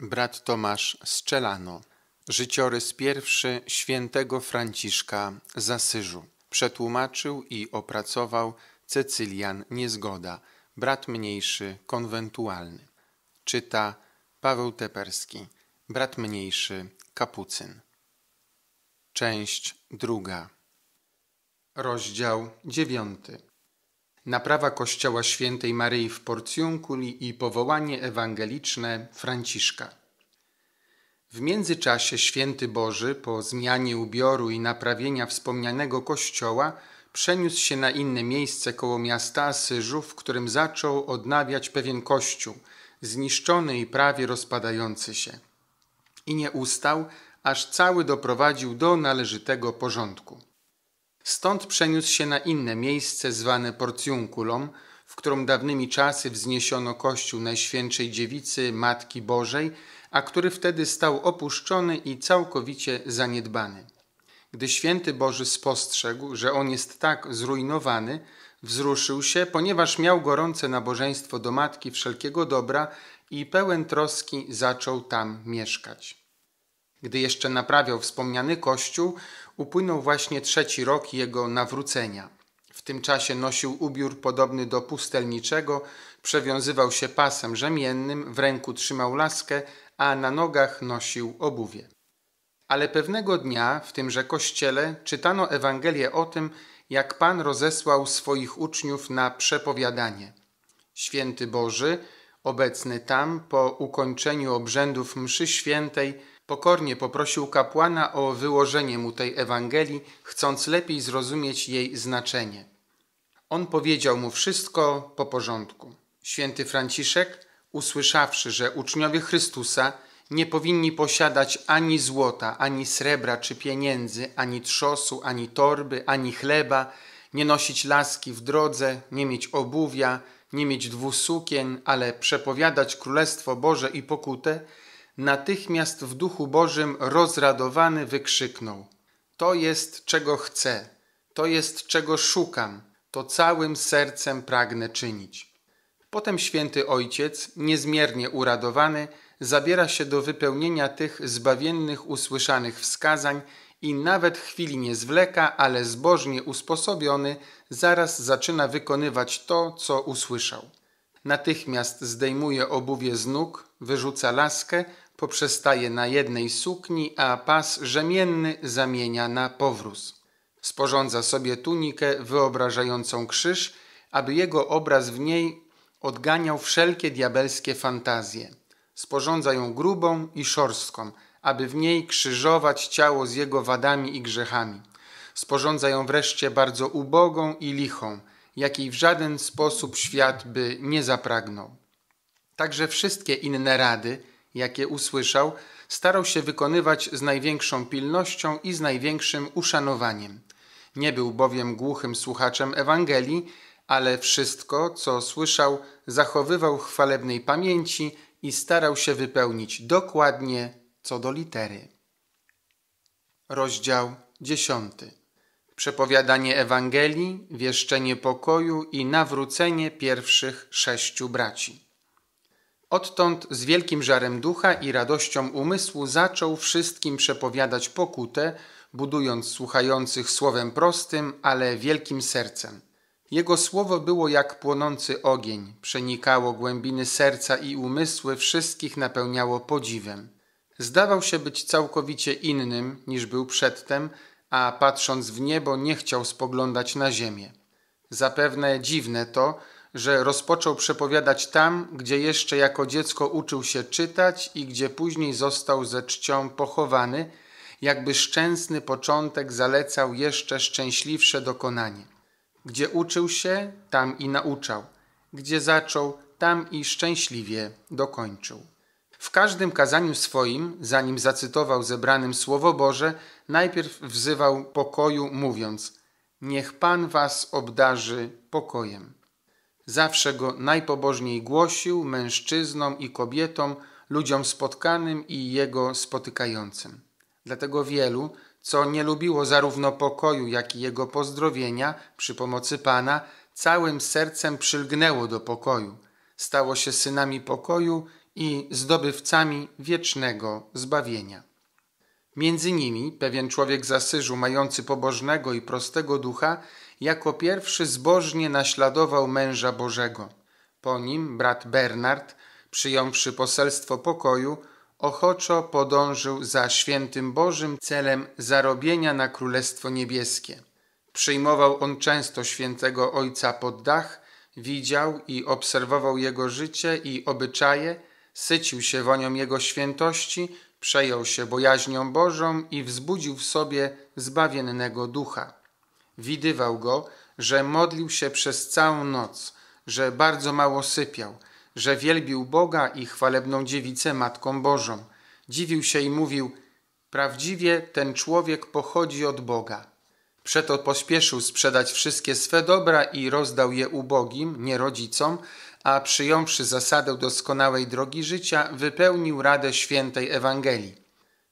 Brat Tomasz Strzelano. Życiorys pierwszy świętego Franciszka z Asyżu. Przetłumaczył i opracował Cecylian Niezgoda, brat mniejszy konwentualny. Czyta Paweł Teperski, brat mniejszy Kapucyn. Część druga. Rozdział dziewiąty naprawa kościoła świętej Maryi w Porcjunkuli i powołanie ewangeliczne Franciszka. W międzyczasie święty Boży po zmianie ubioru i naprawienia wspomnianego kościoła przeniósł się na inne miejsce koło miasta Asyżu, w którym zaczął odnawiać pewien kościół, zniszczony i prawie rozpadający się. I nie ustał, aż cały doprowadził do należytego porządku. Stąd przeniósł się na inne miejsce zwane Porcjunkulum, w którym dawnymi czasy wzniesiono kościół Najświętszej Dziewicy Matki Bożej, a który wtedy stał opuszczony i całkowicie zaniedbany. Gdy święty Boży spostrzegł, że on jest tak zrujnowany, wzruszył się, ponieważ miał gorące nabożeństwo do matki wszelkiego dobra i pełen troski zaczął tam mieszkać. Gdy jeszcze naprawiał wspomniany kościół, upłynął właśnie trzeci rok jego nawrócenia. W tym czasie nosił ubiór podobny do pustelniczego, przewiązywał się pasem rzemiennym, w ręku trzymał laskę, a na nogach nosił obuwie. Ale pewnego dnia w tymże kościele czytano Ewangelię o tym, jak Pan rozesłał swoich uczniów na przepowiadanie. Święty Boży, obecny tam po ukończeniu obrzędów mszy świętej, Pokornie poprosił kapłana o wyłożenie mu tej Ewangelii, chcąc lepiej zrozumieć jej znaczenie. On powiedział mu wszystko po porządku. Święty Franciszek, usłyszawszy, że uczniowie Chrystusa nie powinni posiadać ani złota, ani srebra czy pieniędzy, ani trzosu, ani torby, ani chleba, nie nosić laski w drodze, nie mieć obuwia, nie mieć dwóch sukien, ale przepowiadać Królestwo Boże i pokutę, natychmiast w duchu Bożym rozradowany wykrzyknął: To jest czego chcę, to jest czego szukam, to całym sercem pragnę czynić. Potem święty ojciec, niezmiernie uradowany, zabiera się do wypełnienia tych zbawiennych usłyszanych wskazań i nawet chwili nie zwleka, ale zbożnie usposobiony, zaraz zaczyna wykonywać to, co usłyszał. Natychmiast zdejmuje obuwie z nóg, wyrzuca laskę, poprzestaje na jednej sukni, a pas rzemienny zamienia na powróz. Sporządza sobie tunikę wyobrażającą krzyż, aby jego obraz w niej odganiał wszelkie diabelskie fantazje. Sporządza ją grubą i szorstką, aby w niej krzyżować ciało z jego wadami i grzechami. Sporządza ją wreszcie bardzo ubogą i lichą, jakiej w żaden sposób świat by nie zapragnął. Także wszystkie inne rady – jakie usłyszał, starał się wykonywać z największą pilnością i z największym uszanowaniem. Nie był bowiem głuchym słuchaczem Ewangelii, ale wszystko, co słyszał, zachowywał chwalebnej pamięci i starał się wypełnić dokładnie co do litery. Rozdział 10. Przepowiadanie Ewangelii, wieszczenie pokoju i nawrócenie pierwszych sześciu braci. Odtąd z wielkim żarem ducha i radością umysłu zaczął wszystkim przepowiadać pokutę, budując słuchających słowem prostym, ale wielkim sercem. Jego słowo było jak płonący ogień, przenikało głębiny serca i umysły, wszystkich napełniało podziwem. Zdawał się być całkowicie innym niż był przedtem, a patrząc w niebo nie chciał spoglądać na ziemię. Zapewne dziwne to, że rozpoczął przepowiadać tam, gdzie jeszcze jako dziecko uczył się czytać i gdzie później został ze czcią pochowany, jakby szczęsny początek zalecał jeszcze szczęśliwsze dokonanie. Gdzie uczył się, tam i nauczał, gdzie zaczął, tam i szczęśliwie dokończył. W każdym kazaniu swoim, zanim zacytował zebranym Słowo Boże, najpierw wzywał pokoju, mówiąc: Niech Pan was obdarzy pokojem. Zawsze go najpobożniej głosił mężczyznom i kobietom, ludziom spotkanym i jego spotykającym. Dlatego wielu, co nie lubiło zarówno pokoju, jak i jego pozdrowienia przy pomocy Pana, całym sercem przylgnęło do pokoju, stało się synami pokoju i zdobywcami wiecznego zbawienia. Między nimi pewien człowiek z Asyżu, mający pobożnego i prostego ducha, jako pierwszy zbożnie naśladował męża Bożego. Po nim brat Bernard, przyjąwszy poselstwo pokoju, ochoczo podążył za świętym Bożym celem zarobienia na Królestwo Niebieskie. Przyjmował on często świętego Ojca pod dach, widział i obserwował jego życie i obyczaje, sycił się wonią jego świętości, przejął się bojaźnią Bożą i wzbudził w sobie zbawiennego ducha. Widywał go, że modlił się przez całą noc, że bardzo mało sypiał, że wielbił Boga i chwalebną dziewicę Matką Bożą. Dziwił się i mówił: Prawdziwie ten człowiek pochodzi od Boga. Przeto pospieszył sprzedać wszystkie swe dobra i rozdał je ubogim, nie rodzicom, a przyjąwszy zasadę doskonałej drogi życia, wypełnił radę świętej Ewangelii.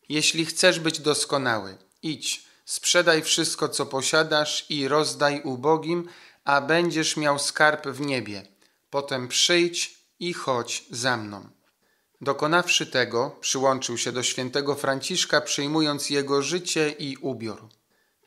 Jeśli chcesz być doskonały, idź Sprzedaj wszystko, co posiadasz i rozdaj ubogim, a będziesz miał skarb w niebie. Potem przyjdź i chodź za mną. Dokonawszy tego, przyłączył się do świętego Franciszka, przyjmując jego życie i ubiór.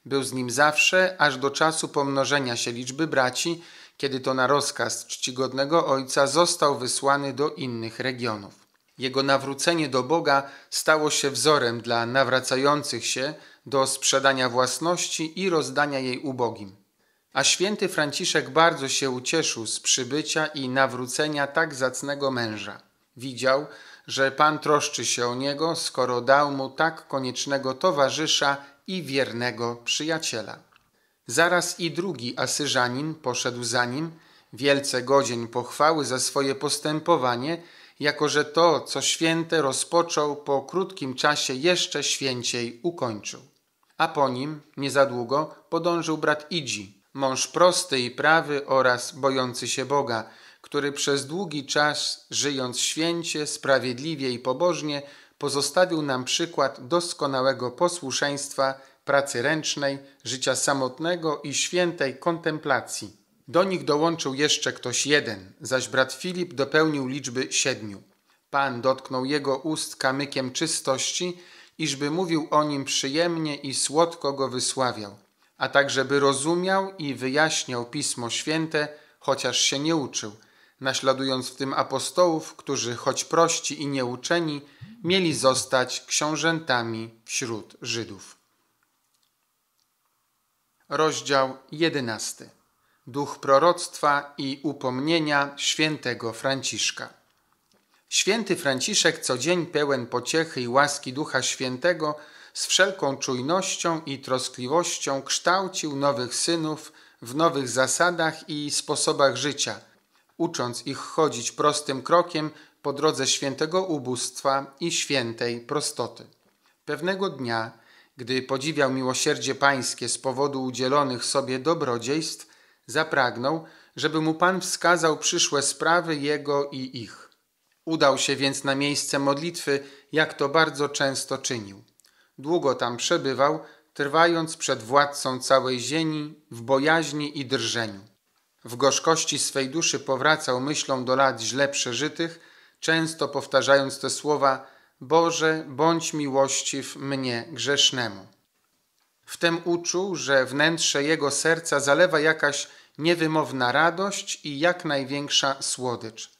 Był z nim zawsze, aż do czasu pomnożenia się liczby braci, kiedy to na rozkaz czcigodnego ojca został wysłany do innych regionów. Jego nawrócenie do Boga stało się wzorem dla nawracających się, do sprzedania własności i rozdania jej ubogim. A święty Franciszek bardzo się ucieszył z przybycia i nawrócenia tak zacnego męża. Widział, że Pan troszczy się o niego, skoro dał mu tak koniecznego towarzysza i wiernego przyjaciela. Zaraz i drugi Asyżanin poszedł za nim, wielce godzień pochwały za swoje postępowanie, jako że to, co święte rozpoczął, po krótkim czasie jeszcze święciej ukończył a po nim, nie za długo, podążył brat Idzi, mąż prosty i prawy oraz bojący się Boga, który przez długi czas, żyjąc święcie, sprawiedliwie i pobożnie, pozostawił nam przykład doskonałego posłuszeństwa, pracy ręcznej, życia samotnego i świętej kontemplacji. Do nich dołączył jeszcze ktoś jeden, zaś brat Filip dopełnił liczby siedmiu. Pan dotknął jego ust kamykiem czystości iżby mówił o nim przyjemnie i słodko go wysławiał, a także by rozumiał i wyjaśniał Pismo Święte, chociaż się nie uczył, naśladując w tym apostołów, którzy choć prości i nieuczeni, mieli zostać książętami wśród Żydów. Rozdział jedenasty. Duch proroctwa i upomnienia świętego Franciszka. Święty Franciszek co dzień pełen pociechy i łaski Ducha Świętego z wszelką czujnością i troskliwością kształcił nowych synów w nowych zasadach i sposobach życia, ucząc ich chodzić prostym krokiem po drodze świętego ubóstwa i świętej prostoty. Pewnego dnia, gdy podziwiał miłosierdzie pańskie z powodu udzielonych sobie dobrodziejstw, zapragnął, żeby mu Pan wskazał przyszłe sprawy jego i ich. Udał się więc na miejsce modlitwy, jak to bardzo często czynił. Długo tam przebywał, trwając przed władcą całej ziemi w bojaźni i drżeniu. W gorzkości swej duszy powracał myślą do lat źle przeżytych, często powtarzając te słowa: Boże, bądź miłościw mnie grzesznemu. Wtem uczuł, że wnętrze jego serca zalewa jakaś niewymowna radość i jak największa słodycz.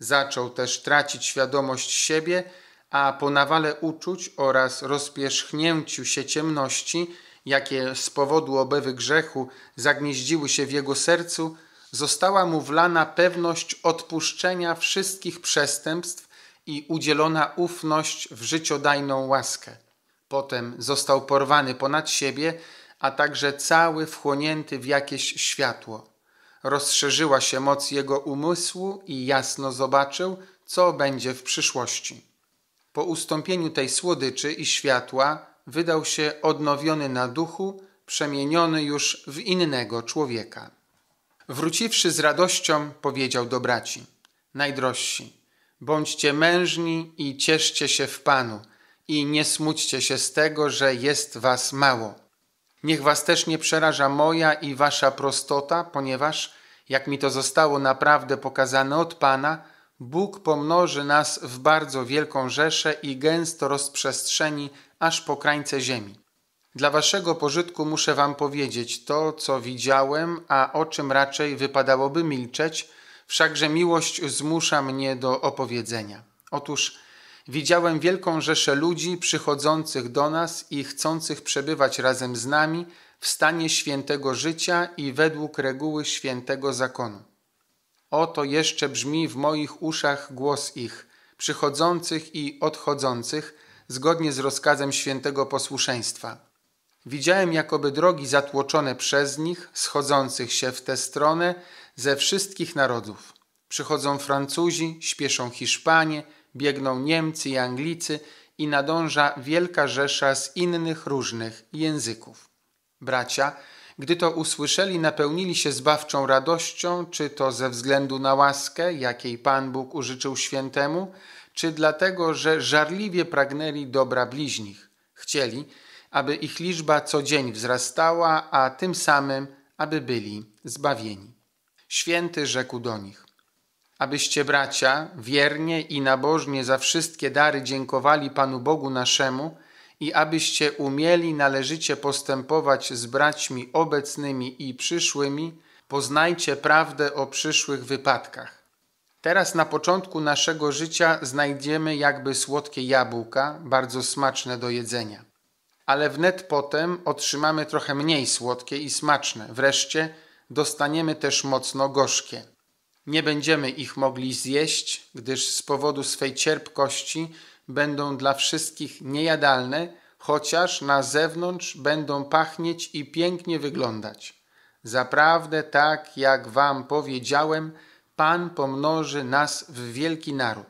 Zaczął też tracić świadomość siebie, a po nawale uczuć oraz rozpierzchnięciu się ciemności, jakie z powodu obewy grzechu zagnieździły się w jego sercu, została mu wlana pewność odpuszczenia wszystkich przestępstw i udzielona ufność w życiodajną łaskę. Potem został porwany ponad siebie, a także cały wchłonięty w jakieś światło rozszerzyła się moc jego umysłu i jasno zobaczył, co będzie w przyszłości. Po ustąpieniu tej słodyczy i światła wydał się odnowiony na duchu, przemieniony już w innego człowieka. Wróciwszy z radością, powiedział do braci: Najdrożsi, bądźcie mężni i cieszcie się w Panu, i nie smućcie się z tego, że jest was mało Niech was też nie przeraża moja i wasza prostota, ponieważ, jak mi to zostało naprawdę pokazane od Pana, Bóg pomnoży nas w bardzo wielką rzeszę i gęsto rozprzestrzeni aż po krańce ziemi. Dla waszego pożytku muszę wam powiedzieć to, co widziałem, a o czym raczej wypadałoby milczeć, wszakże miłość zmusza mnie do opowiedzenia. Otóż Widziałem wielką rzeszę ludzi przychodzących do nas i chcących przebywać razem z nami w stanie świętego życia i według reguły świętego zakonu. Oto jeszcze brzmi w moich uszach głos ich, przychodzących i odchodzących, zgodnie z rozkazem świętego posłuszeństwa. Widziałem jakoby drogi zatłoczone przez nich, schodzących się w tę stronę ze wszystkich narodów. Przychodzą Francuzi, śpieszą Hiszpanie, biegną Niemcy i Anglicy i nadąża wielka rzesza z innych różnych języków. Bracia, gdy to usłyszeli, napełnili się zbawczą radością, czy to ze względu na łaskę, jakiej Pan Bóg użyczył świętemu, czy dlatego, że żarliwie pragnęli dobra bliźnich. Chcieli, aby ich liczba co dzień wzrastała, a tym samym, aby byli zbawieni. Święty rzekł do nich: abyście bracia wiernie i nabożnie za wszystkie dary dziękowali Panu Bogu naszemu i abyście umieli należycie postępować z braćmi obecnymi i przyszłymi, poznajcie prawdę o przyszłych wypadkach. Teraz na początku naszego życia znajdziemy jakby słodkie jabłka, bardzo smaczne do jedzenia. Ale wnet potem otrzymamy trochę mniej słodkie i smaczne. Wreszcie dostaniemy też mocno gorzkie. Nie będziemy ich mogli zjeść, gdyż z powodu swej cierpkości będą dla wszystkich niejadalne, chociaż na zewnątrz będą pachnieć i pięknie wyglądać. Zaprawdę tak, jak wam powiedziałem, Pan pomnoży nas w wielki naród.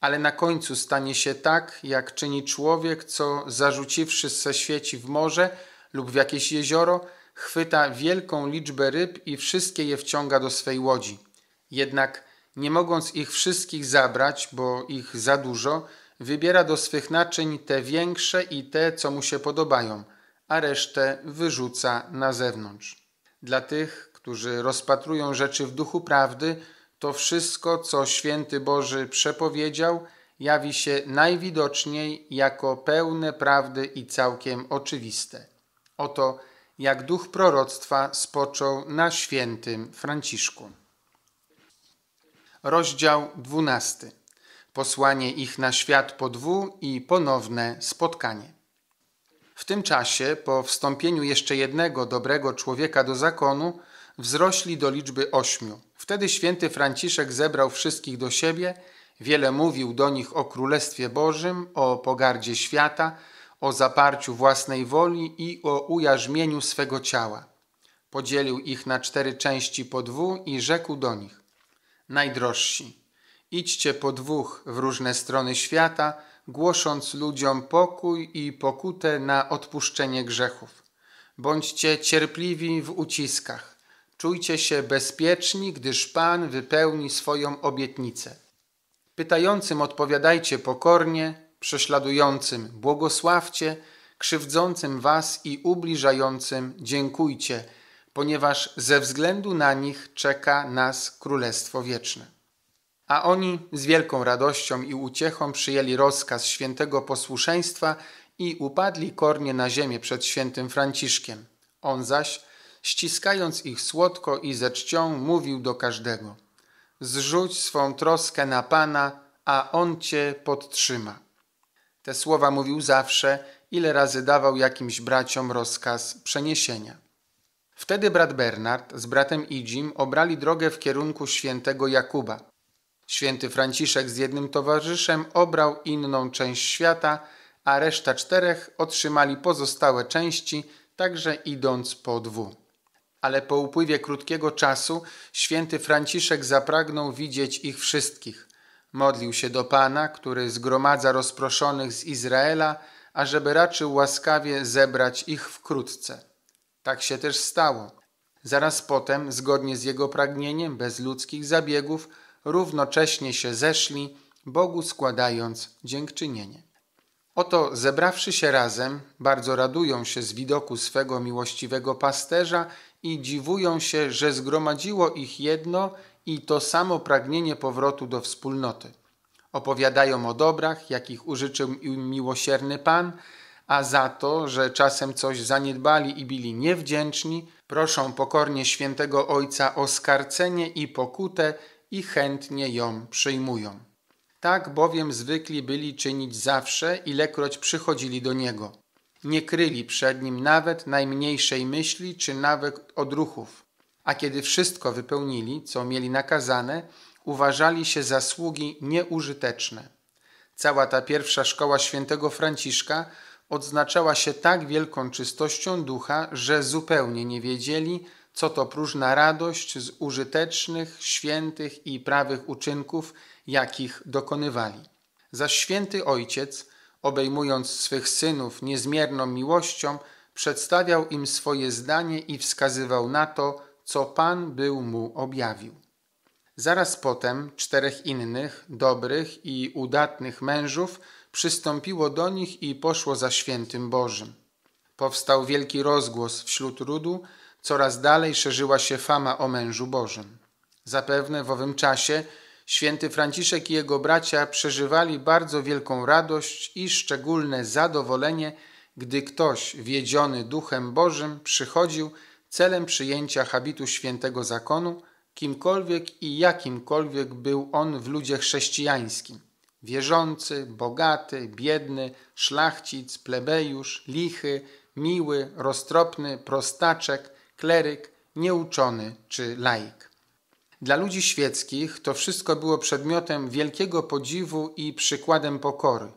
Ale na końcu stanie się tak, jak czyni człowiek, co zarzuciwszy se świeci w morze lub w jakieś jezioro, chwyta wielką liczbę ryb i wszystkie je wciąga do swej łodzi. Jednak nie mogąc ich wszystkich zabrać, bo ich za dużo, wybiera do swych naczyń te większe i te, co mu się podobają, a resztę wyrzuca na zewnątrz. Dla tych, którzy rozpatrują rzeczy w duchu prawdy, to wszystko, co święty Boży przepowiedział, jawi się najwidoczniej jako pełne prawdy i całkiem oczywiste. Oto jak duch proroctwa spoczął na świętym Franciszku rozdział 12. Posłanie ich na świat po dwu i ponowne spotkanie. W tym czasie, po wstąpieniu jeszcze jednego dobrego człowieka do zakonu, wzrośli do liczby ośmiu. Wtedy święty Franciszek zebrał wszystkich do siebie, wiele mówił do nich o Królestwie Bożym, o pogardzie świata, o zaparciu własnej woli i o ujarzmieniu swego ciała. Podzielił ich na cztery części po dwu i rzekł do nich: najdrożsi. Idźcie po dwóch w różne strony świata, głosząc ludziom pokój i pokutę na odpuszczenie grzechów. Bądźcie cierpliwi w uciskach. Czujcie się bezpieczni, gdyż Pan wypełni swoją obietnicę. Pytającym odpowiadajcie pokornie, prześladującym błogosławcie, krzywdzącym was i ubliżającym dziękujcie – ponieważ ze względu na nich czeka nas Królestwo Wieczne. A oni z wielką radością i uciechą przyjęli rozkaz świętego posłuszeństwa i upadli kornie na ziemię przed świętym Franciszkiem. On zaś, ściskając ich słodko i ze czcią, mówił do każdego: Zrzuć swą troskę na Pana, a On cię podtrzyma. Te słowa mówił zawsze, ile razy dawał jakimś braciom rozkaz przeniesienia. Wtedy brat Bernard z bratem Idzim obrali drogę w kierunku świętego Jakuba. Święty Franciszek z jednym towarzyszem obrał inną część świata, a reszta czterech otrzymali pozostałe części, także idąc po dwu. Ale po upływie krótkiego czasu święty Franciszek zapragnął widzieć ich wszystkich. Modlił się do Pana, który zgromadza rozproszonych z Izraela, ażeby raczył łaskawie zebrać ich wkrótce. Tak się też stało. Zaraz potem, zgodnie z jego pragnieniem, bez ludzkich zabiegów, równocześnie się zeszli, Bogu składając dziękczynienie. Oto, zebrawszy się razem, bardzo radują się z widoku swego miłościwego pasterza i dziwują się, że zgromadziło ich jedno i to samo pragnienie powrotu do wspólnoty. Opowiadają o dobrach, jakich użyczył im miłosierny Pan, a za to, że czasem coś zaniedbali i byli niewdzięczni, proszą pokornie świętego Ojca o skarcenie i pokutę i chętnie ją przyjmują. Tak bowiem zwykli byli czynić zawsze, ilekroć przychodzili do Niego. Nie kryli przed Nim nawet najmniejszej myśli czy nawet odruchów. A kiedy wszystko wypełnili, co mieli nakazane, uważali się za sługi nieużyteczne. Cała ta pierwsza szkoła świętego Franciszka odznaczała się tak wielką czystością ducha, że zupełnie nie wiedzieli, co to próżna radość z użytecznych, świętych i prawych uczynków, jakich dokonywali. Zaś święty ojciec, obejmując swych synów niezmierną miłością, przedstawiał im swoje zdanie i wskazywał na to, co Pan był mu objawił. Zaraz potem czterech innych, dobrych i udatnych mężów przystąpiło do nich i poszło za świętym Bożym. Powstał wielki rozgłos wśród ludu, coraz dalej szerzyła się fama o mężu Bożym. Zapewne w owym czasie święty Franciszek i jego bracia przeżywali bardzo wielką radość i szczególne zadowolenie, gdy ktoś wiedziony duchem Bożym przychodził celem przyjęcia habitu świętego zakonu, kimkolwiek i jakimkolwiek był on w ludzie chrześcijańskim wierzący, bogaty, biedny, szlachcic, plebejusz, lichy, miły, roztropny, prostaczek, kleryk, nieuczony czy laik. Dla ludzi świeckich to wszystko było przedmiotem wielkiego podziwu i przykładem pokory,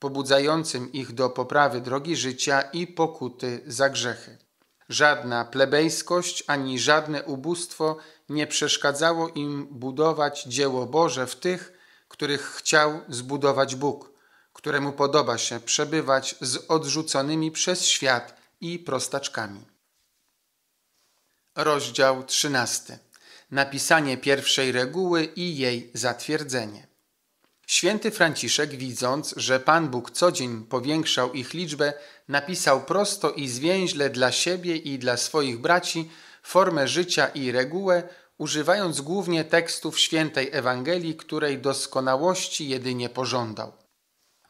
pobudzającym ich do poprawy drogi życia i pokuty za grzechy. Żadna plebejskość ani żadne ubóstwo nie przeszkadzało im budować dzieło Boże w tych, których chciał zbudować Bóg, któremu podoba się przebywać z odrzuconymi przez świat i prostaczkami. Rozdział 13. Napisanie pierwszej reguły i jej zatwierdzenie. Święty Franciszek, widząc, że Pan Bóg co dzień powiększał ich liczbę, napisał prosto i zwięźle dla siebie i dla swoich braci formę życia i regułę, używając głównie tekstów świętej Ewangelii, której doskonałości jedynie pożądał.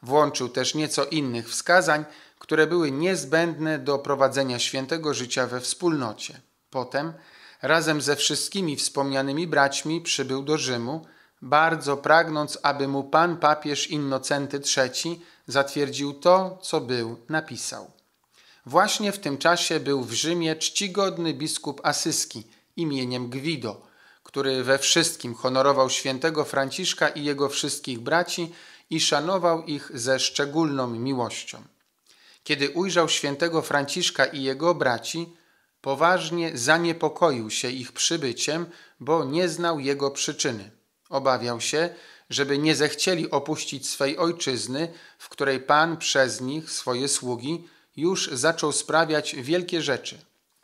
Włączył też nieco innych wskazań, które były niezbędne do prowadzenia świętego życia we wspólnocie. Potem, razem ze wszystkimi wspomnianymi braćmi, przybył do Rzymu, bardzo pragnąc, aby mu pan papież Innocenty III zatwierdził to, co był napisał. Właśnie w tym czasie był w Rzymie czcigodny biskup asyski – imieniem Gwido, który we wszystkim honorował świętego Franciszka i jego wszystkich braci i szanował ich ze szczególną miłością. Kiedy ujrzał świętego Franciszka i jego braci, poważnie zaniepokoił się ich przybyciem, bo nie znał jego przyczyny. Obawiał się, żeby nie zechcieli opuścić swej ojczyzny, w której Pan przez nich, swoje sługi, już zaczął sprawiać wielkie rzeczy.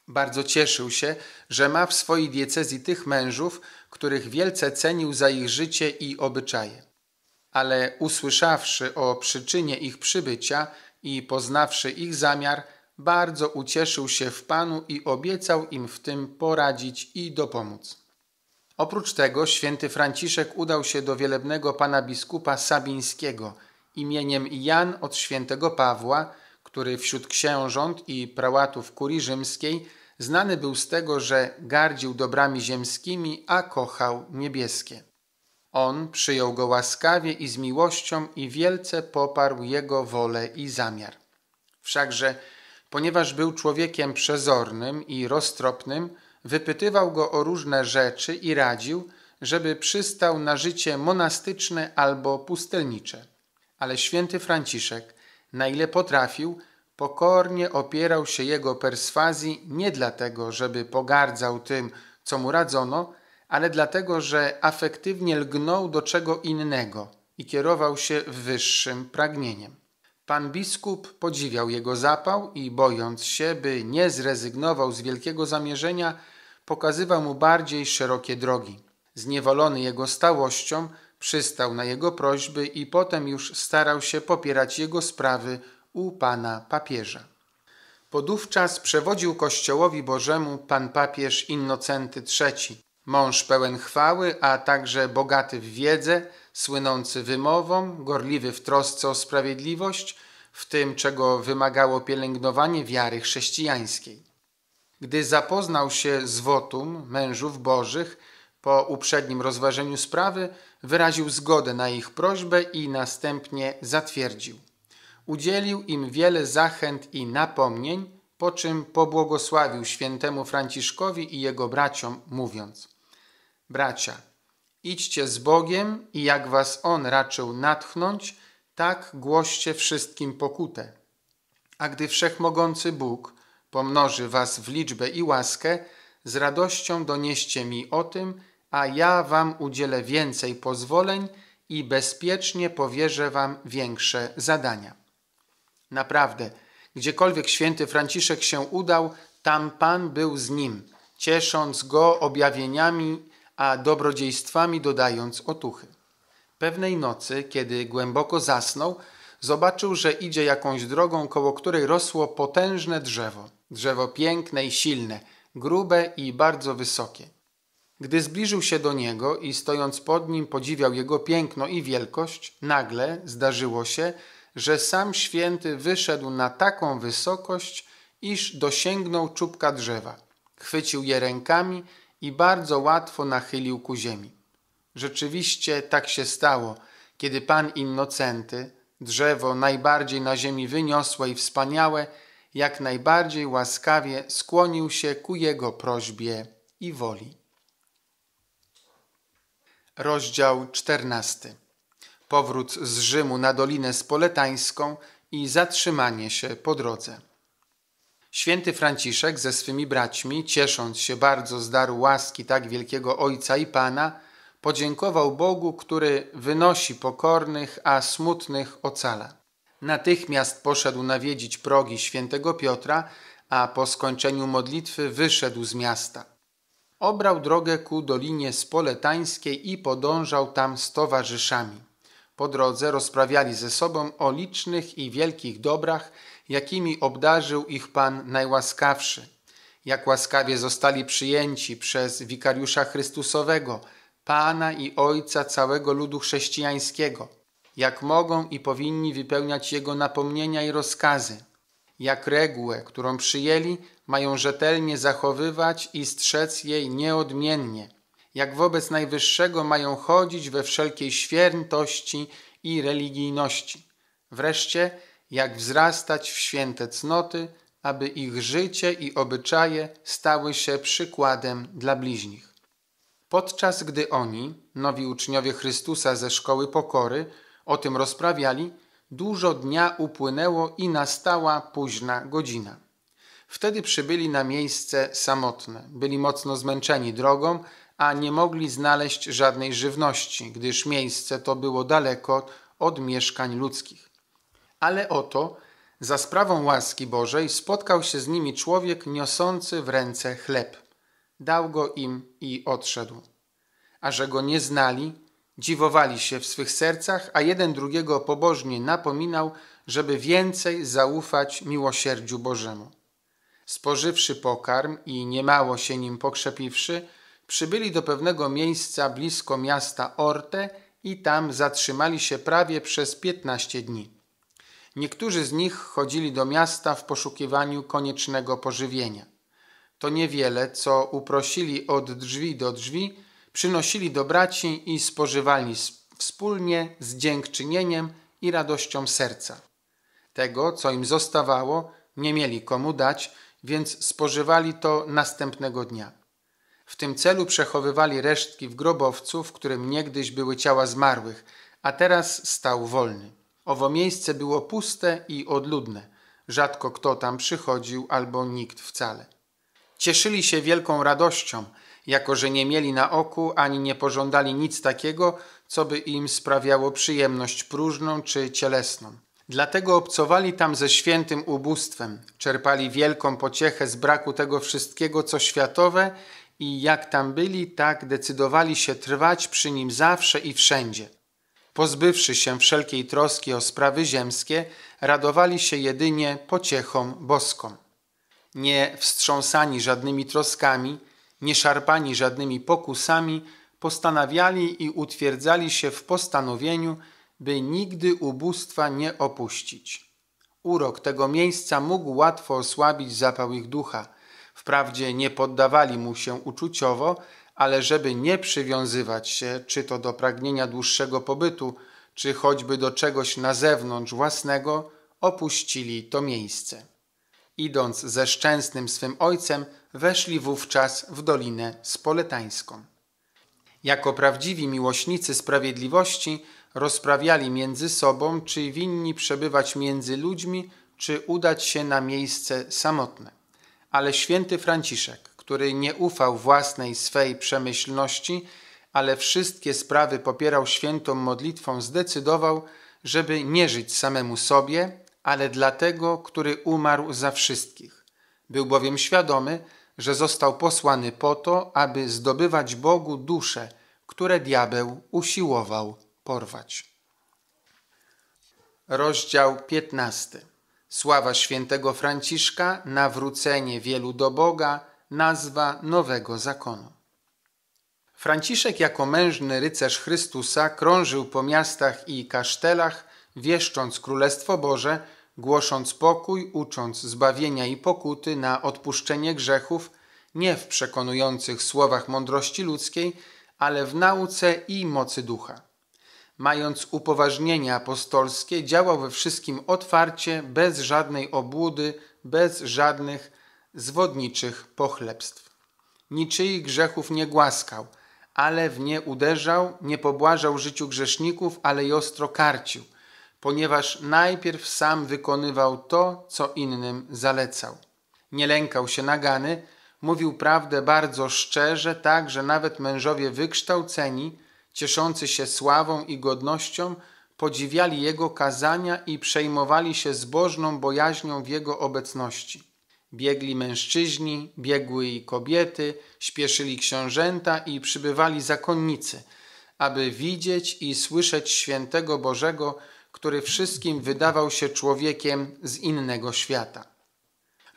Bardzo cieszył się, że ma w swojej diecezji tych mężów, których wielce cenił za ich życie i obyczaje. Ale usłyszawszy o przyczynie ich przybycia i poznawszy ich zamiar, bardzo ucieszył się w Panu i obiecał im w tym poradzić i dopomóc. Oprócz tego święty Franciszek udał się do wielebnego pana biskupa Sabińskiego imieniem Jan od świętego Pawła, który wśród księżąt i prałatów kurii rzymskiej Znany był z tego, że gardził dobrami ziemskimi, a kochał niebieskie. On przyjął go łaskawie i z miłością i wielce poparł jego wolę i zamiar. Wszakże, ponieważ był człowiekiem przezornym i roztropnym, wypytywał go o różne rzeczy i radził, żeby przystał na życie monastyczne albo pustelnicze. Ale święty Franciszek, na ile potrafił, pokornie opierał się jego perswazji nie dlatego, żeby pogardzał tym, co mu radzono, ale dlatego, że afektywnie lgnął do czego innego i kierował się wyższym pragnieniem. Pan biskup podziwiał jego zapał i bojąc się, by nie zrezygnował z wielkiego zamierzenia, pokazywał mu bardziej szerokie drogi. Zniewolony jego stałością, przystał na jego prośby i potem już starał się popierać jego sprawy u pana papieża. Podówczas przewodził Kościołowi Bożemu pan papież Innocenty III, mąż pełen chwały, a także bogaty w wiedzę, słynący wymową, gorliwy w trosce o sprawiedliwość, w tym czego wymagało pielęgnowanie wiary chrześcijańskiej. Gdy zapoznał się z wotum mężów bożych, po uprzednim rozważeniu sprawy wyraził zgodę na ich prośbę i następnie zatwierdził udzielił im wiele zachęt i napomnień, po czym pobłogosławił świętemu Franciszkowi i jego braciom, mówiąc: Bracia, idźcie z Bogiem i jak was on raczył natchnąć, tak głoście wszystkim pokutę. A gdy wszechmogący Bóg pomnoży was w liczbę i łaskę, z radością donieście mi o tym, a ja wam udzielę więcej pozwoleń i bezpiecznie powierzę wam większe zadania. Naprawdę, gdziekolwiek święty Franciszek się udał, tam Pan był z nim, ciesząc go objawieniami, a dobrodziejstwami dodając otuchy. Pewnej nocy, kiedy głęboko zasnął, zobaczył, że idzie jakąś drogą, koło której rosło potężne drzewo. Drzewo piękne i silne, grube i bardzo wysokie. Gdy zbliżył się do niego i stojąc pod nim podziwiał jego piękno i wielkość, nagle zdarzyło się, że sam święty wyszedł na taką wysokość, iż dosięgnął czubka drzewa. Chwycił je rękami i bardzo łatwo nachylił ku ziemi. Rzeczywiście tak się stało, kiedy pan Innocenty, drzewo najbardziej na ziemi wyniosłe i wspaniałe, jak najbardziej łaskawie skłonił się ku jego prośbie i woli. Rozdział 14 powrót z Rzymu na Dolinę Spoletańską i zatrzymanie się po drodze. Święty Franciszek ze swymi braćmi, ciesząc się bardzo z daru łaski tak wielkiego Ojca i Pana, podziękował Bogu, który wynosi pokornych, a smutnych ocala. Natychmiast poszedł nawiedzić progi świętego Piotra, a po skończeniu modlitwy wyszedł z miasta. Obrał drogę ku Dolinie Spoletańskiej i podążał tam z towarzyszami. Po drodze rozprawiali ze sobą o licznych i wielkich dobrach, jakimi obdarzył ich Pan najłaskawszy. Jak łaskawie zostali przyjęci przez wikariusza Chrystusowego, Pana i Ojca całego ludu chrześcijańskiego. Jak mogą i powinni wypełniać Jego napomnienia i rozkazy. Jak regułę, którą przyjęli, mają rzetelnie zachowywać i strzec jej nieodmiennie – jak wobec Najwyższego mają chodzić we wszelkiej świętości i religijności. Wreszcie, jak wzrastać w święte cnoty, aby ich życie i obyczaje stały się przykładem dla bliźnich. Podczas gdy oni, nowi uczniowie Chrystusa ze szkoły pokory, o tym rozprawiali, dużo dnia upłynęło i nastała późna godzina. Wtedy przybyli na miejsce samotne. Byli mocno zmęczeni drogą, a nie mogli znaleźć żadnej żywności, gdyż miejsce to było daleko od mieszkań ludzkich. Ale oto, za sprawą łaski Bożej, spotkał się z nimi człowiek niosący w ręce chleb. Dał go im i odszedł. A że go nie znali, dziwowali się w swych sercach, a jeden drugiego pobożnie napominał, żeby więcej zaufać miłosierdziu Bożemu. Spożywszy pokarm i niemało się nim pokrzepiwszy, przybyli do pewnego miejsca blisko miasta Orte i tam zatrzymali się prawie przez 15 dni. Niektórzy z nich chodzili do miasta w poszukiwaniu koniecznego pożywienia. To niewiele, co uprosili od drzwi do drzwi, przynosili do braci i spożywali wspólnie z dziękczynieniem i radością serca. Tego, co im zostawało, nie mieli komu dać, więc spożywali to następnego dnia. W tym celu przechowywali resztki w grobowcu, w którym niegdyś były ciała zmarłych, a teraz stał wolny. Owo miejsce było puste i odludne. Rzadko kto tam przychodził, albo nikt wcale. Cieszyli się wielką radością, jako że nie mieli na oku ani nie pożądali nic takiego, co by im sprawiało przyjemność próżną czy cielesną. Dlatego obcowali tam ze świętym ubóstwem, czerpali wielką pociechę z braku tego wszystkiego, co światowe i jak tam byli, tak decydowali się trwać przy nim zawsze i wszędzie. Pozbywszy się wszelkiej troski o sprawy ziemskie, radowali się jedynie pociechą boską. Nie wstrząsani żadnymi troskami, nie szarpani żadnymi pokusami, postanawiali i utwierdzali się w postanowieniu, by nigdy ubóstwa nie opuścić. Urok tego miejsca mógł łatwo osłabić zapał ich ducha – Wprawdzie nie poddawali mu się uczuciowo, ale żeby nie przywiązywać się czy to do pragnienia dłuższego pobytu, czy choćby do czegoś na zewnątrz własnego, opuścili to miejsce. Idąc ze szczęsnym swym ojcem, weszli wówczas w Dolinę Spoletańską. Jako prawdziwi miłośnicy sprawiedliwości rozprawiali między sobą, czy winni przebywać między ludźmi, czy udać się na miejsce samotne ale święty Franciszek, który nie ufał własnej swej przemyślności, ale wszystkie sprawy popierał świętą modlitwą, zdecydował, żeby nie żyć samemu sobie, ale dla tego, który umarł za wszystkich. Był bowiem świadomy, że został posłany po to, aby zdobywać Bogu dusze, które diabeł usiłował porwać. Rozdział 15 Sława świętego Franciszka, nawrócenie wielu do Boga, nazwa nowego zakonu. Franciszek jako mężny rycerz Chrystusa krążył po miastach i kasztelach, wieszcząc Królestwo Boże, głosząc pokój, ucząc zbawienia i pokuty na odpuszczenie grzechów, nie w przekonujących słowach mądrości ludzkiej, ale w nauce i mocy ducha mając upoważnienie apostolskie, działał we wszystkim otwarcie, bez żadnej obłudy, bez żadnych zwodniczych pochlebstw. Niczyich grzechów nie głaskał, ale w nie uderzał, nie pobłażał życiu grzeszników, ale i ostro karcił, ponieważ najpierw sam wykonywał to, co innym zalecał. Nie lękał się nagany, mówił prawdę bardzo szczerze, tak że nawet mężowie wykształceni, cieszący się sławą i godnością, podziwiali Jego kazania i przejmowali się zbożną bojaźnią w Jego obecności. Biegli mężczyźni, biegły i kobiety, śpieszyli książęta i przybywali zakonnicy, aby widzieć i słyszeć świętego Bożego, który wszystkim wydawał się człowiekiem z innego świata.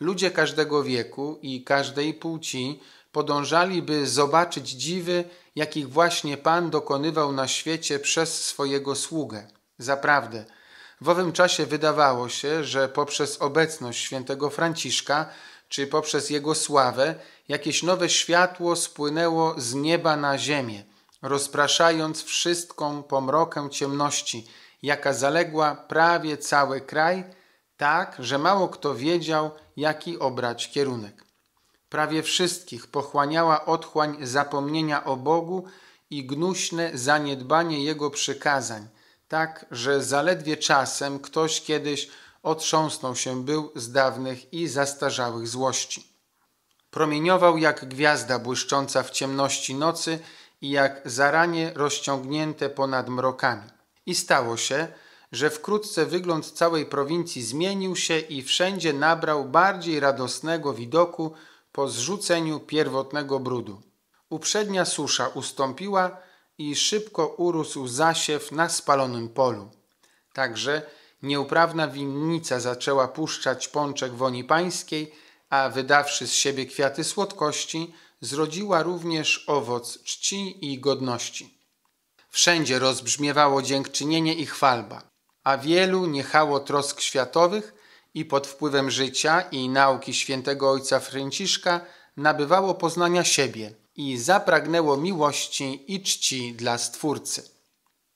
Ludzie każdego wieku i każdej płci podążali, by zobaczyć dziwy, jakich właśnie Pan dokonywał na świecie przez swojego sługę. Zaprawdę, w owym czasie wydawało się, że poprzez obecność świętego Franciszka czy poprzez jego sławę jakieś nowe światło spłynęło z nieba na ziemię, rozpraszając wszystką pomrokę ciemności, jaka zaległa prawie cały kraj, tak, że mało kto wiedział, jaki obrać kierunek prawie wszystkich pochłaniała otchłań zapomnienia o Bogu i gnuśne zaniedbanie Jego przykazań, tak że zaledwie czasem ktoś kiedyś otrząsnął się był z dawnych i zastarzałych złości. Promieniował jak gwiazda błyszcząca w ciemności nocy i jak zaranie rozciągnięte ponad mrokami. I stało się, że wkrótce wygląd całej prowincji zmienił się i wszędzie nabrał bardziej radosnego widoku, po zrzuceniu pierwotnego brudu. Uprzednia susza ustąpiła i szybko urósł zasiew na spalonym polu. Także nieuprawna winnica zaczęła puszczać pączek woni pańskiej, a wydawszy z siebie kwiaty słodkości, zrodziła również owoc czci i godności. Wszędzie rozbrzmiewało dziękczynienie i chwalba, a wielu niechało trosk światowych – i pod wpływem życia i nauki świętego ojca Franciszka nabywało poznania siebie i zapragnęło miłości i czci dla Stwórcy.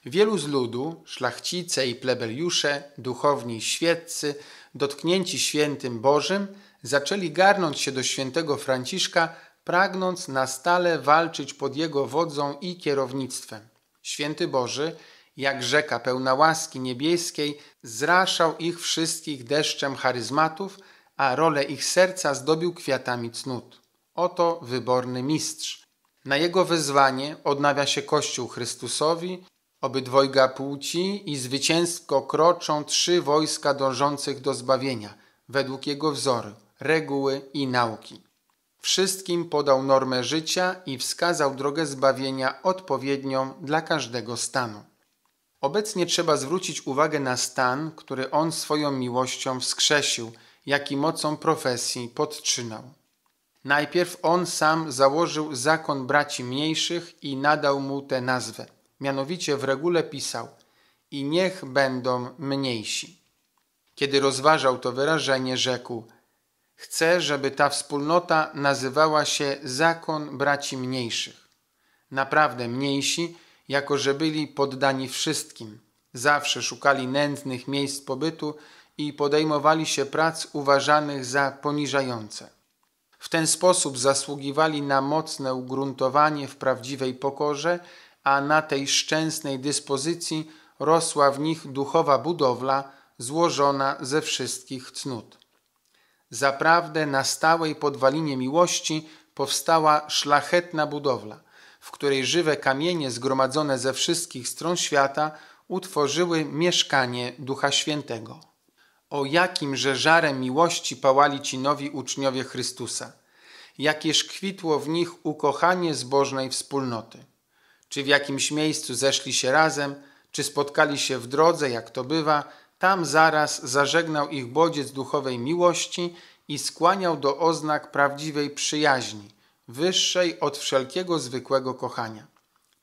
Wielu z ludu, szlachcice i plebeliusze, duchowni i świeccy, dotknięci świętym Bożym, zaczęli garnąć się do świętego Franciszka, pragnąc na stale walczyć pod jego wodzą i kierownictwem. Święty Boży – jak rzeka pełna łaski niebieskiej, zraszał ich wszystkich deszczem charyzmatów, a rolę ich serca zdobił kwiatami cnót. Oto wyborny mistrz. Na jego wezwanie odnawia się Kościół Chrystusowi, obydwojga płci i zwycięsko kroczą trzy wojska dążących do zbawienia, według jego wzoru, reguły i nauki. Wszystkim podał normę życia i wskazał drogę zbawienia odpowiednią dla każdego stanu. Obecnie trzeba zwrócić uwagę na stan, który On swoją miłością wskrzesił, jak i mocą profesji podtrzymał. Najpierw On sam założył zakon braci mniejszych i nadał mu tę nazwę. Mianowicie w regule pisał i niech będą mniejsi. Kiedy rozważał to wyrażenie, rzekł Chcę, żeby ta wspólnota nazywała się zakon braci mniejszych. Naprawdę mniejsi – jako że byli poddani wszystkim. Zawsze szukali nędznych miejsc pobytu i podejmowali się prac uważanych za poniżające. W ten sposób zasługiwali na mocne ugruntowanie w prawdziwej pokorze, a na tej szczęsnej dyspozycji rosła w nich duchowa budowla złożona ze wszystkich cnót. Zaprawdę na stałej podwalinie miłości powstała szlachetna budowla w której żywe kamienie zgromadzone ze wszystkich stron świata utworzyły mieszkanie Ducha Świętego. O jakimże żarze miłości pałali ci nowi uczniowie Chrystusa, jakież kwitło w nich ukochanie zbożnej wspólnoty. Czy w jakimś miejscu zeszli się razem, czy spotkali się w drodze, jak to bywa, tam zaraz zażegnał ich bodziec duchowej miłości i skłaniał do oznak prawdziwej przyjaźni, wyższej od wszelkiego zwykłego kochania.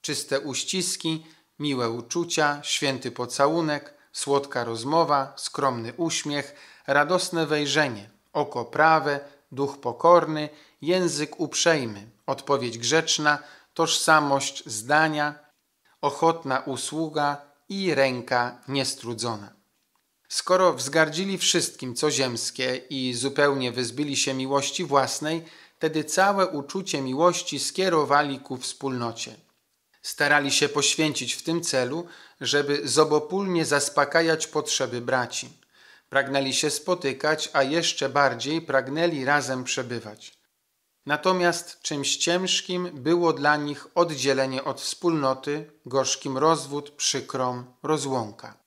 Czyste uściski, miłe uczucia, święty pocałunek, słodka rozmowa, skromny uśmiech, radosne wejrzenie, oko prawe, duch pokorny, język uprzejmy, odpowiedź grzeczna, tożsamość zdania, ochotna usługa i ręka niestrudzona. Skoro wzgardzili wszystkim, co ziemskie i zupełnie wyzbyli się miłości własnej, Wtedy całe uczucie miłości skierowali ku wspólnocie. Starali się poświęcić w tym celu, żeby zobopólnie zaspokajać potrzeby braci. Pragnęli się spotykać, a jeszcze bardziej pragnęli razem przebywać. Natomiast czymś ciężkim było dla nich oddzielenie od wspólnoty, gorzkim rozwód, przykrą rozłąka.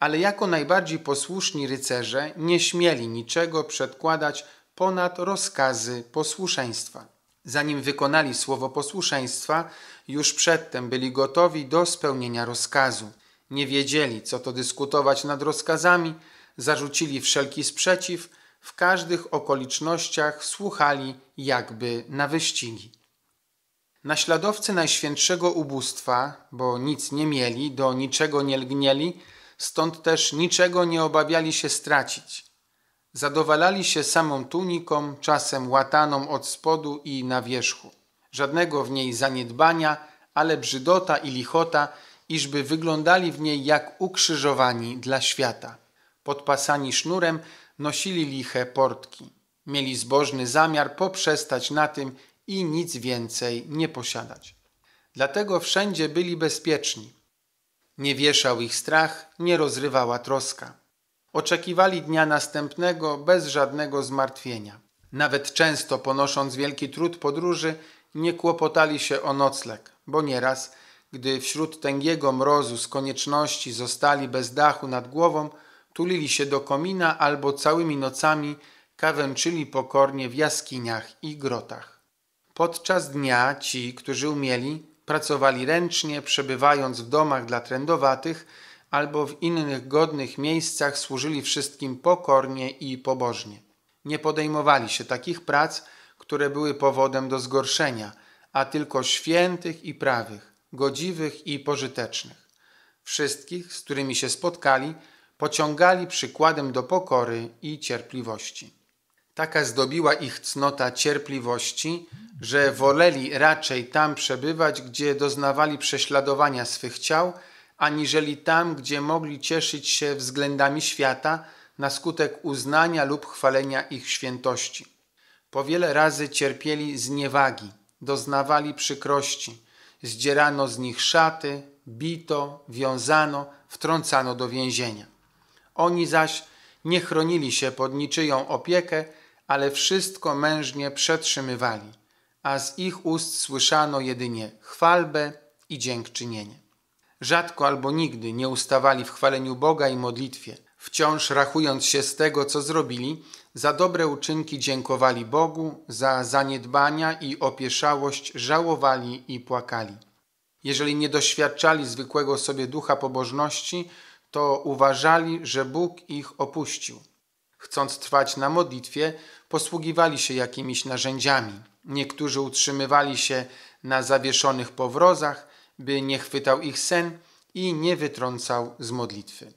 Ale jako najbardziej posłuszni rycerze nie śmieli niczego przedkładać ponad rozkazy posłuszeństwa. Zanim wykonali słowo posłuszeństwa, już przedtem byli gotowi do spełnienia rozkazu. Nie wiedzieli, co to dyskutować nad rozkazami, zarzucili wszelki sprzeciw, w każdych okolicznościach słuchali jakby na wyścigi. Naśladowcy najświętszego ubóstwa, bo nic nie mieli, do niczego nie lgnieli, stąd też niczego nie obawiali się stracić. Zadowalali się samą tuniką, czasem łataną od spodu i na wierzchu. Żadnego w niej zaniedbania, ale brzydota i lichota, iżby wyglądali w niej jak ukrzyżowani dla świata. Podpasani sznurem nosili liche portki. Mieli zbożny zamiar poprzestać na tym i nic więcej nie posiadać. Dlatego wszędzie byli bezpieczni. Nie wieszał ich strach, nie rozrywała troska oczekiwali dnia następnego bez żadnego zmartwienia. Nawet często ponosząc wielki trud podróży, nie kłopotali się o nocleg, bo nieraz, gdy wśród tęgiego mrozu z konieczności zostali bez dachu nad głową, tulili się do komina albo całymi nocami kawęczyli pokornie w jaskiniach i grotach. Podczas dnia ci, którzy umieli, pracowali ręcznie, przebywając w domach dla trędowatych, albo w innych godnych miejscach służyli wszystkim pokornie i pobożnie. Nie podejmowali się takich prac, które były powodem do zgorszenia, a tylko świętych i prawych, godziwych i pożytecznych. Wszystkich, z którymi się spotkali, pociągali przykładem do pokory i cierpliwości. Taka zdobiła ich cnota cierpliwości, że woleli raczej tam przebywać, gdzie doznawali prześladowania swych ciał, aniżeli tam, gdzie mogli cieszyć się względami świata na skutek uznania lub chwalenia ich świętości. Po wiele razy cierpieli niewagi, doznawali przykrości, zdzierano z nich szaty, bito, wiązano, wtrącano do więzienia. Oni zaś nie chronili się pod niczyją opiekę, ale wszystko mężnie przetrzymywali, a z ich ust słyszano jedynie chwalbę i dziękczynienie. Rzadko albo nigdy nie ustawali w chwaleniu Boga i modlitwie. Wciąż rachując się z tego, co zrobili, za dobre uczynki dziękowali Bogu, za zaniedbania i opieszałość żałowali i płakali. Jeżeli nie doświadczali zwykłego sobie ducha pobożności, to uważali, że Bóg ich opuścił. Chcąc trwać na modlitwie, posługiwali się jakimiś narzędziami. Niektórzy utrzymywali się na zawieszonych powrozach, by nie chwytał ich sen i nie wytrącał z modlitwy.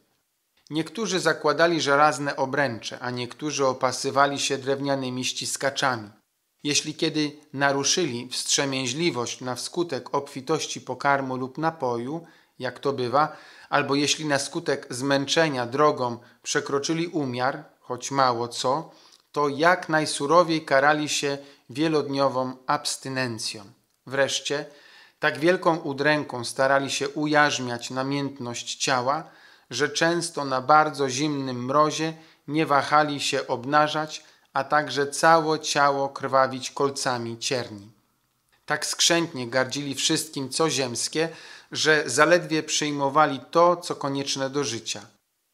Niektórzy zakładali żelazne obręcze, a niektórzy opasywali się drewnianymi ściskaczami. Jeśli kiedy naruszyli wstrzemięźliwość na skutek obfitości pokarmu lub napoju, jak to bywa, albo jeśli na skutek zmęczenia drogą przekroczyli umiar, choć mało co, to jak najsurowiej karali się wielodniową abstynencją. Wreszcie, tak wielką udręką starali się ujarzmiać namiętność ciała, że często na bardzo zimnym mrozie nie wahali się obnażać, a także całe ciało krwawić kolcami cierni. Tak skrzętnie gardzili wszystkim, co ziemskie, że zaledwie przyjmowali to, co konieczne do życia,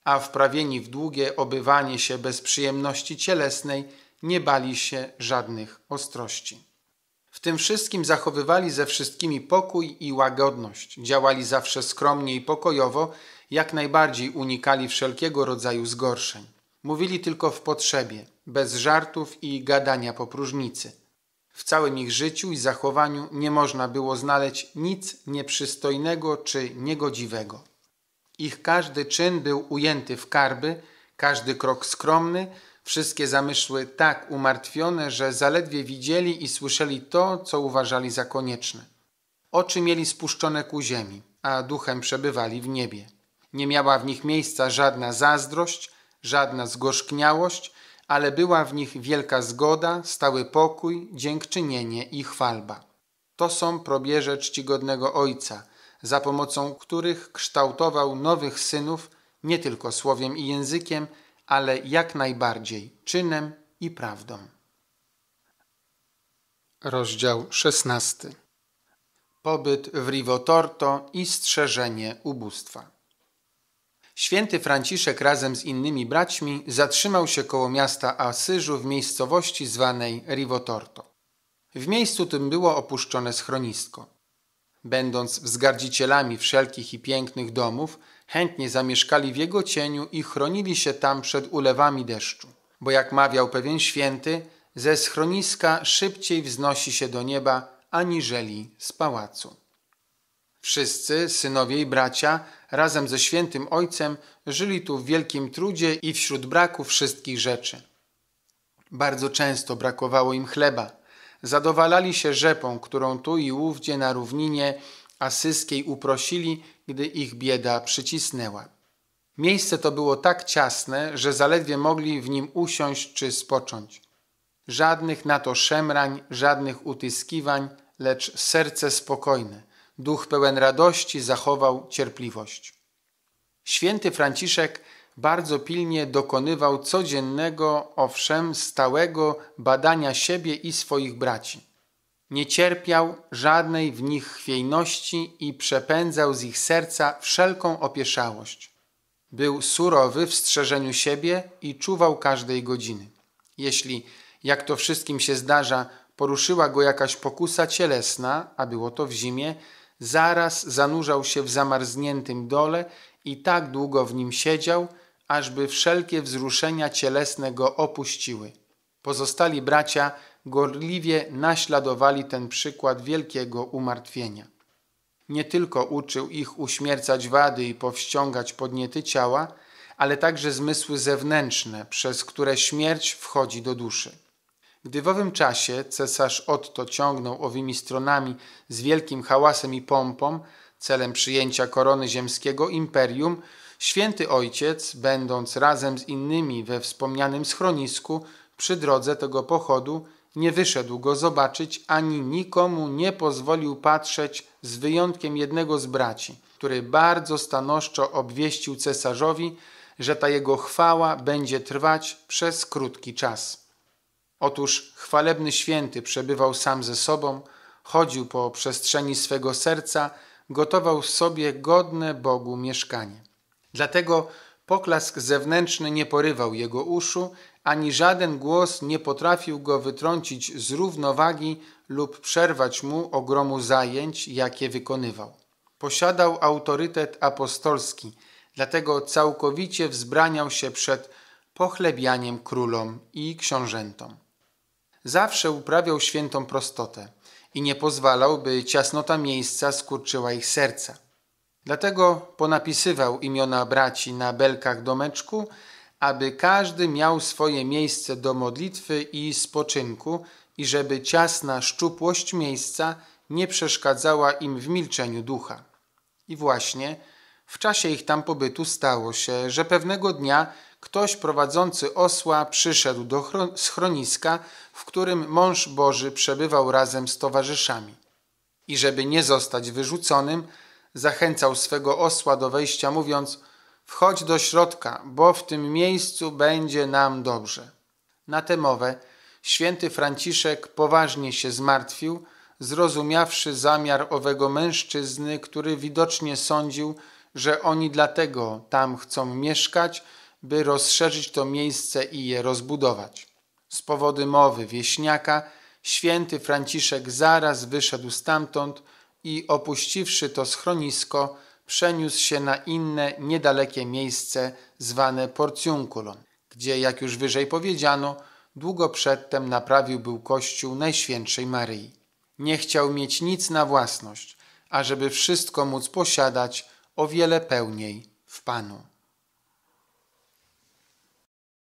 a wprawieni w długie obywanie się bez przyjemności cielesnej, nie bali się żadnych ostrości. W tym wszystkim zachowywali ze wszystkimi pokój i łagodność, działali zawsze skromnie i pokojowo, jak najbardziej unikali wszelkiego rodzaju zgorszeń. Mówili tylko w potrzebie, bez żartów i gadania po próżnicy. W całym ich życiu i zachowaniu nie można było znaleźć nic nieprzystojnego czy niegodziwego. Ich każdy czyn był ujęty w karby, każdy krok skromny, Wszystkie zamysły tak umartwione, że zaledwie widzieli i słyszeli to, co uważali za konieczne. Oczy mieli spuszczone ku ziemi, a duchem przebywali w niebie. Nie miała w nich miejsca żadna zazdrość, żadna zgorzkniałość, ale była w nich wielka zgoda, stały pokój, dziękczynienie i chwalba. To są probierze czcigodnego Ojca, za pomocą których kształtował nowych synów nie tylko słowiem i językiem, ale jak najbardziej czynem i prawdą. Rozdział 16. Pobyt w Rivotorto i strzeżenie ubóstwa. Święty Franciszek razem z innymi braćmi zatrzymał się koło miasta Asyżu w miejscowości zwanej Rivotorto. W miejscu tym było opuszczone schronisko. Będąc wzgardzicielami wszelkich i pięknych domów, chętnie zamieszkali w jego cieniu i chronili się tam przed ulewami deszczu. Bo jak mawiał pewien święty, ze schroniska szybciej wznosi się do nieba, aniżeli z pałacu. Wszyscy, synowie i bracia, razem ze świętym ojcem, żyli tu w wielkim trudzie i wśród braku wszystkich rzeczy. Bardzo często brakowało im chleba. Zadowalali się rzepą, którą tu i ówdzie na równinie asyskiej uprosili gdy ich bieda przycisnęła. Miejsce to było tak ciasne, że zaledwie mogli w nim usiąść czy spocząć. Żadnych na to szemrań, żadnych utyskiwań, lecz serce spokojne, duch pełen radości zachował cierpliwość. Święty Franciszek bardzo pilnie dokonywał codziennego, owszem, stałego badania siebie i swoich braci nie cierpiał żadnej w nich chwiejności i przepędzał z ich serca wszelką opieszałość. Był surowy w strzeżeniu siebie i czuwał każdej godziny. Jeśli, jak to wszystkim się zdarza, poruszyła go jakaś pokusa cielesna, a było to w zimie, zaraz zanurzał się w zamarzniętym dole i tak długo w nim siedział, ażby wszelkie wzruszenia cielesne go opuściły. Pozostali bracia gorliwie naśladowali ten przykład wielkiego umartwienia. Nie tylko uczył ich uśmiercać wady i powściągać podniety ciała, ale także zmysły zewnętrzne, przez które śmierć wchodzi do duszy. Gdy w owym czasie cesarz Otto ciągnął owymi stronami z wielkim hałasem i pompą, celem przyjęcia korony ziemskiego imperium, święty ojciec, będąc razem z innymi we wspomnianym schronisku, przy drodze tego pochodu, nie wyszedł go zobaczyć, ani nikomu nie pozwolił patrzeć, z wyjątkiem jednego z braci, który bardzo stanowczo obwieścił cesarzowi, że ta jego chwała będzie trwać przez krótki czas. Otóż chwalebny święty przebywał sam ze sobą, chodził po przestrzeni swego serca, gotował sobie godne Bogu mieszkanie. Dlatego poklask zewnętrzny nie porywał jego uszu, ani żaden głos nie potrafił go wytrącić z równowagi lub przerwać mu ogromu zajęć, jakie wykonywał. Posiadał autorytet apostolski, dlatego całkowicie wzbraniał się przed pochlebianiem królom i książętom. Zawsze uprawiał świętą prostotę i nie pozwalał, by ciasnota miejsca skurczyła ich serca. Dlatego ponapisywał imiona braci na belkach domeczku, aby każdy miał swoje miejsce do modlitwy i spoczynku i żeby ciasna szczupłość miejsca nie przeszkadzała im w milczeniu ducha. I właśnie w czasie ich tam pobytu stało się, że pewnego dnia ktoś prowadzący osła przyszedł do schroniska, w którym mąż Boży przebywał razem z towarzyszami. I żeby nie zostać wyrzuconym, zachęcał swego osła do wejścia, mówiąc: Wchodź do środka, bo w tym miejscu będzie nam dobrze. Na tę mowę święty Franciszek poważnie się zmartwił, zrozumiawszy zamiar owego mężczyzny, który widocznie sądził, że oni dlatego tam chcą mieszkać, by rozszerzyć to miejsce i je rozbudować. Z powodu mowy wieśniaka, święty Franciszek zaraz wyszedł stamtąd i opuściwszy to schronisko, przeniósł się na inne, niedalekie miejsce zwane Porciunculum, gdzie, jak już wyżej powiedziano, długo przedtem naprawił był kościół Najświętszej Maryi. Nie chciał mieć nic na własność, ażeby wszystko móc posiadać o wiele pełniej w Panu.